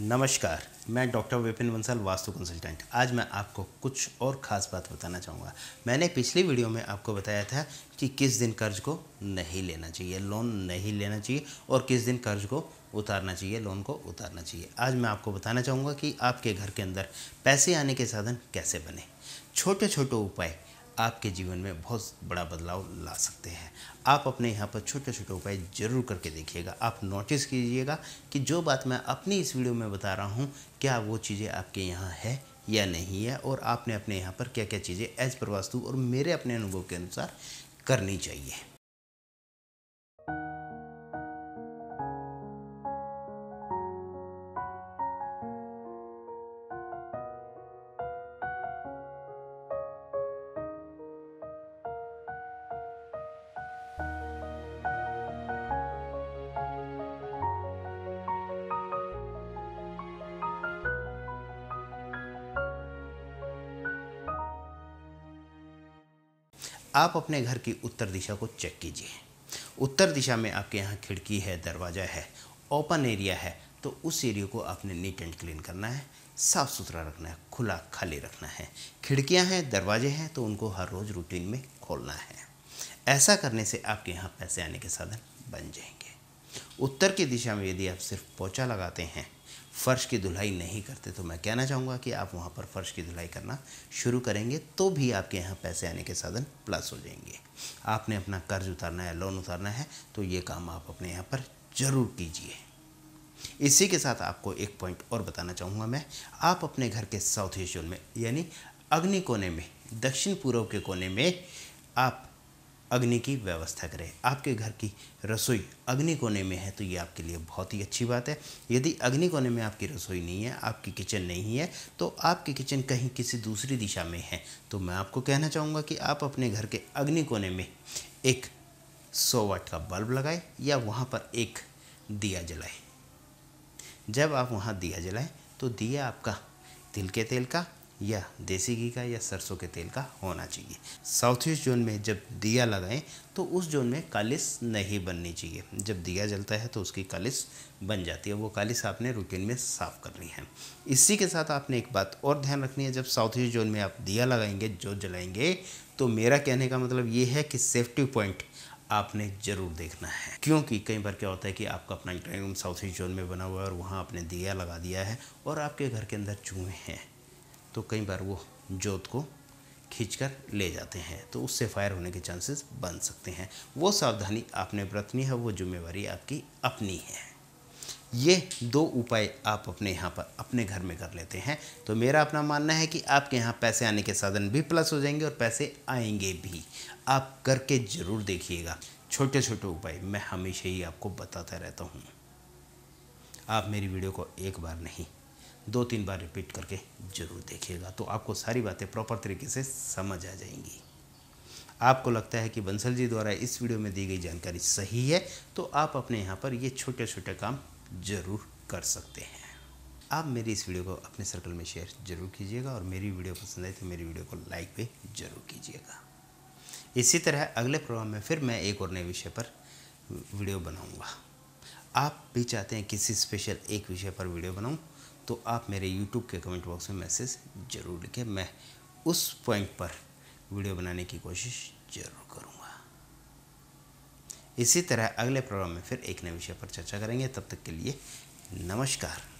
नमस्कार मैं doctor Vipin Bansal vastu consultant आज मैं आपको कुछ और ख़ास बात बताना चाहूँगा मैंने पिछली वीडियो में आपको बताया था कि किस दिन कर्ज को नहीं लेना चाहिए लोन नहीं लेना चाहिए और किस दिन कर्ज को उतारना चाहिए लोन को उतारना चाहिए आज मैं आपको बताना चाहूँगा कि आपके घर के अंदर पैसे आने के साधन कैसे बने छोटे छोटे उपाय आपके जीवन में बहुत बड़ा बदलाव ला सकते हैं आप अपने यहाँ पर छोटे छोटे उपाय जरूर करके देखिएगा आप नोटिस कीजिएगा कि जो बात मैं अपनी इस वीडियो में बता रहा हूँ क्या वो चीज़ें आपके यहाँ है या नहीं है और आपने अपने यहाँ पर क्या क्या चीज़ें एज पर वास्तु और मेरे अपने अनुभव के अनुसार करनी चाहिए आप अपने घर की उत्तर दिशा को चेक कीजिए उत्तर दिशा में आपके यहाँ खिड़की है दरवाज़ा है ओपन एरिया है तो उस एरिया को आपने नीट एंड क्लीन करना है साफ़ सुथरा रखना है खुला खाली रखना है खिड़कियाँ हैं दरवाजे हैं तो उनको हर रोज़ रूटीन में खोलना है ऐसा करने से आपके यहाँ पैसे आने के साधन बन जाएंगे उत्तर की दिशा में यदि आप सिर्फ पोचा लगाते हैं फ़र्श की धुलाई नहीं करते तो मैं कहना चाहूँगा कि आप वहाँ पर फ़र्श की धुलाई करना शुरू करेंगे तो भी आपके यहाँ पैसे आने के साधन प्लस हो जाएंगे आपने अपना कर्ज उतारना है लोन उतारना है तो ये काम आप अपने यहाँ पर ज़रूर कीजिए इसी के साथ आपको एक पॉइंट और बताना चाहूँगा मैं आप अपने घर के साउथ ईस्ट जोन में यानी अग्नि कोने में दक्षिण पूर्व के कोने में आप अग्नि की व्यवस्था करें आपके घर की रसोई अग्नि कोने में है तो ये आपके लिए बहुत ही अच्छी बात है यदि अग्नि कोने में आपकी रसोई नहीं है आपकी किचन नहीं है तो आपकी किचन कहीं किसी दूसरी दिशा में है तो मैं आपको कहना चाहूँगा कि आप अपने घर के अग्नि कोने में एक सौ वाट का बल्ब लगाएं या वहाँ पर एक दिया जलाएं जब आप वहाँ दिया जलाएं तो दिया आपका तिल के तेल का यह देसी घी का या सरसों के तेल का होना चाहिए साउथ ईस्ट जोन में जब दिया लगाएं तो उस जोन में कालिस नहीं बननी चाहिए जब दिया जलता है तो उसकी कालिस बन जाती है वो कालिस आपने रूटीन में साफ़ करनी है इसी के साथ आपने एक बात और ध्यान रखनी है जब साउथ ईस्ट जोन में आप दिया लगाएंगे जो जलाएंगे तो मेरा कहने का मतलब ये है कि सेफ्टी पॉइंट आपने ज़रूर देखना है क्योंकि कई बार क्या होता है कि आपका अपना रूम साउथ ईस्ट जोन में बना हुआ है और वहाँ आपने दिया लगा दिया है और आपके घर के अंदर चूहे हैं तो कई बार वो जोत को खींच कर ले जाते हैं तो उससे फायर होने के चांसेस बन सकते हैं वो सावधानी आपने बरतनी है वो जिम्मेवारी आपकी अपनी है ये दो उपाय आप अपने यहाँ पर अपने घर में कर लेते हैं तो मेरा अपना मानना है कि आपके यहाँ पैसे आने के साधन भी प्लस हो जाएंगे और पैसे आएंगे भी आप करके ज़रूर देखिएगा छोटे छोटे उपाय मैं हमेशा ही आपको बताता रहता हूँ आप मेरी वीडियो को एक बार नहीं दो तीन बार रिपीट करके ज़रूर देखिएगा तो आपको सारी बातें प्रॉपर तरीके से समझ आ जाएंगी आपको लगता है कि बंसल जी द्वारा इस वीडियो में दी गई जानकारी सही है तो आप अपने यहाँ पर ये छोटे छोटे काम ज़रूर कर सकते हैं आप मेरी इस वीडियो को अपने सर्कल में शेयर जरूर कीजिएगा और मेरी वीडियो पसंद आई तो मेरी वीडियो को लाइक भी जरूर कीजिएगा इसी तरह अगले प्रोग्राम में फिर मैं एक और नए विषय पर वीडियो बनाऊंगा आप भी चाहते हैं किसी स्पेशल एक विषय पर वीडियो बनाऊं तो आप मेरे यूट्यूब के कमेंट बॉक्स में मैसेज ज़रूर लिखें मैं उस पॉइंट पर वीडियो बनाने की कोशिश ज़रूर करूँगा इसी तरह अगले प्रोग्राम में फिर एक नए विषय पर चर्चा करेंगे तब तक के लिए नमस्कार